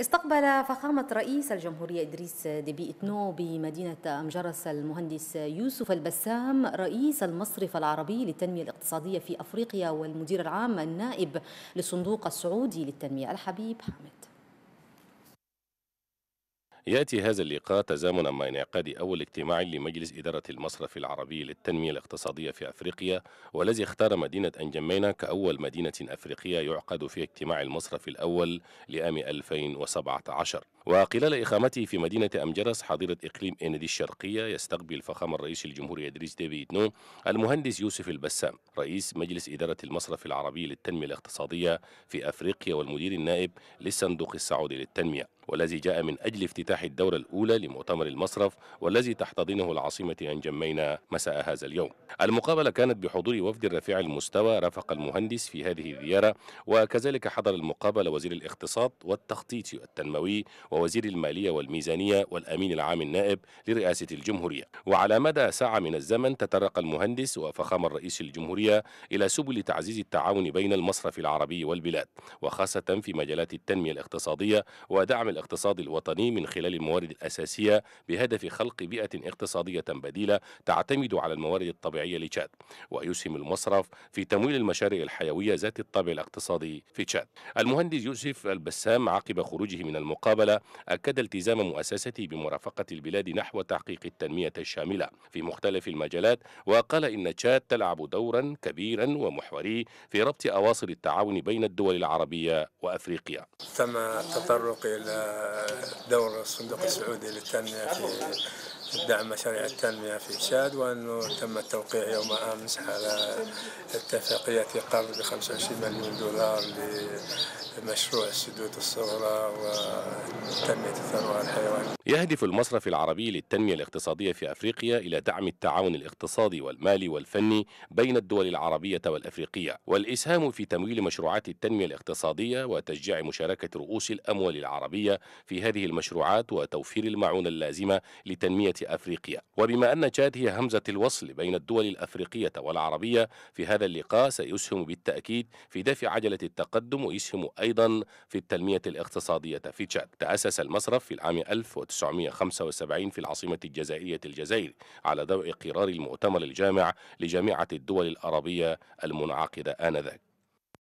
استقبل فخامة رئيس الجمهورية إدريس ديبي إتنو بمدينة أمجرس المهندس يوسف البسام رئيس المصرف العربي للتنمية الاقتصادية في أفريقيا والمدير العام النائب للصندوق السعودي للتنمية الحبيب حامد يأتي هذا اللقاء تزامنا مع انعقاد أول اجتماع لمجلس إدارة المصرف العربي للتنمية الاقتصادية في أفريقيا والذي اختار مدينة أنجمينا كأول مدينة أفريقية يعقد في اجتماع المصرف الأول لعام 2017 وخلال إقامته في مدينة أمجرس حاضرة إقليم إندي الشرقية يستقبل فخامة الرئيس الجمهوري إدريس ديبي إتنو المهندس يوسف البسام رئيس مجلس إدارة المصرف العربي للتنمية الاقتصادية في أفريقيا والمدير النائب للصندوق السعودي للتنمية والذي جاء من أجل افتتاح الدورة الأولى لمؤتمر المصرف والذي تحتضنه العاصمة أنجمينا مساء هذا اليوم المقابلة كانت بحضور وفد رفيع المستوى رافق المهندس في هذه الزيارة وكذلك حضر المقابلة وزير الاقتصاد والتخطيط التنموي ووزير المالية والميزانية والأمين العام النائب لرئاسة الجمهورية وعلى مدى ساعة من الزمن تطرق المهندس وفخام الرئيس الجمهورية إلى سبل تعزيز التعاون بين المصرف العربي والبلاد وخاصة في مجالات التنمية الاقتصادية ودعم الاقتصاد الوطني من خلال الموارد الأساسية بهدف خلق بيئة اقتصادية بديلة تعتمد على الموارد الطبيعية لتشاد ويسهم المصرف في تمويل المشاريع الحيوية ذات الطابع الاقتصادي في تشاد المهندس يوسف البسام عقب خروجه من المقابلة أكد التزام مؤسسته بمرافقة البلاد نحو تحقيق التنمية الشاملة في مختلف المجالات وقال إن تشاد تلعب دورا كبيرا ومحوري في ربط أواصر التعاون بين الدول العربية وأفريقيا تم التطرق إلى دور الصندوق السعودي للتنمية في دعم مشاريع التنمية في تشاد وأنه تم التوقيع يوم أمس على اتفاقية قرض ب 25 مليون دولار لمشروع السدود الصغرى وتنمية الثروة الحيوانية يهدف المصرف العربي للتنمية الاقتصادية في أفريقيا إلى دعم التعاون الاقتصادي والمالي والفني بين الدول العربية والأفريقية والإسهام في تمويل مشروعات التنمية الاقتصادية وتشجيع مشاركة رؤوس الأموال العربية في هذه المشروعات وتوفير المعونة اللازمة لتنمية أفريقيا وبما أن تشاد هي همزة الوصل بين الدول الأفريقية والعربية في هذا اللقاء سيسهم بالتأكيد في دفع عجلة التقدم ويسهم أيضا في التنمية الاقتصادية في تشاد تأسس المصرف في العام 1975 في العاصمة الجزائرية الجزائر على ضوء قرار المؤتمر الجامع لجامعة الدول العربية المنعقدة آنذاك